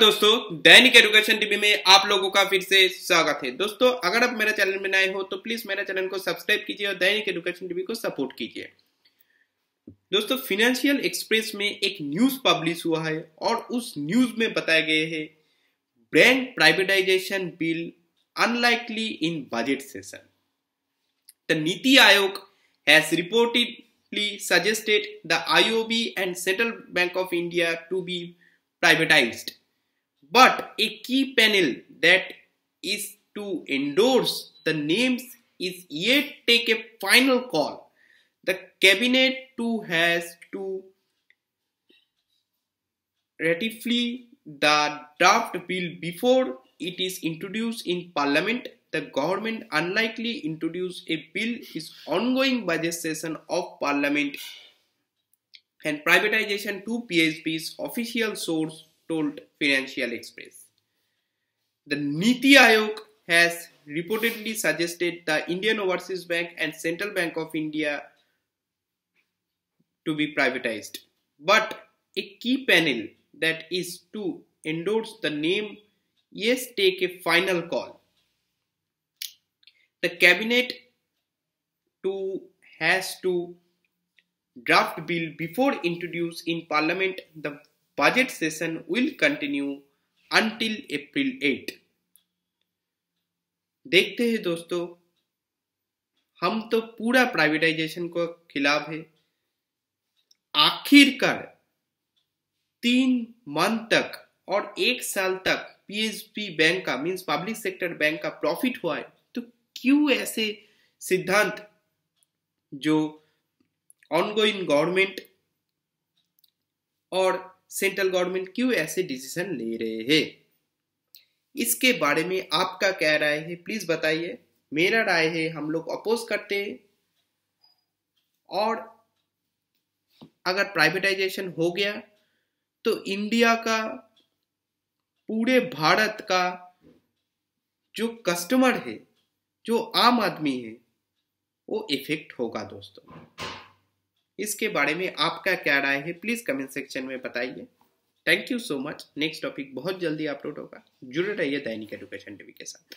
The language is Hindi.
नमस्कार दोस्तों दैनिक एजुकेशन टीवी में आप लोगों का फिर से स्वागत है दोस्तों अगर आप मेरे चैनल में नए हो तो प्लीज मेरे चैनल को सब्सक्राइब कीजिए और दैनिक एजुकेशन टीवी को सपोर्ट कीजिए दोस्तों फिनेंशियल एक्सप्रेस में एक न्यूज पब्लिश हुआ है और उस न्यूज में बताया गया है bank privatization bill unlikely in budget session the NITI Aayog has reportedly suggested the IOB and Central Bank of India to be privatized But a key panel that is to endorse the names is yet take a final call. The cabinet too has to ratify the draft bill before it is introduced in parliament. The government unlikely introduce a bill is ongoing by the session of parliament and privatization to PSB's official source told Financial Express. The Niti Aayog has reportedly suggested the Indian Overseas Bank and Central Bank of India to be privatized. But a key panel that is to endorse the name yes take a final call. The cabinet to has to draft bill before introduce in parliament the budget session will continue until April 8. देखते हैं दोस्तों हम तो पूरा प्राइवेटाइजेशन को खिलाफ है आखिरकार तीन मंथ तक और एक साल तक पीएसपी बैंक का मींस पब्लिक सेक्टर बैंक का प्रॉफिट हुआ है तो क्यों ऐसे सिद्धांत जो ऑनगोइंग गवर्नमेंट और सेंट्रल गवर्नमेंट क्यों ऐसे डिसीजन ले रहे हैं इसके बारे में आपका क्या राय है प्लीज बताइए मेरा राय है हम लोग अपोज करते हैं और अगर प्राइवेटाइजेशन हो गया तो इंडिया का पूरे भारत का जो कस्टमर है जो आम आदमी है वो इफेक्ट होगा दोस्तों इसके बारे में आपका क्या राय है प्लीज कमेंट सेक्शन में बताइए thank you so much next topic बहुत जल्दी अपलोड होगा जुड़े रहिए दैनिक एडुकेशन टीवी के साथ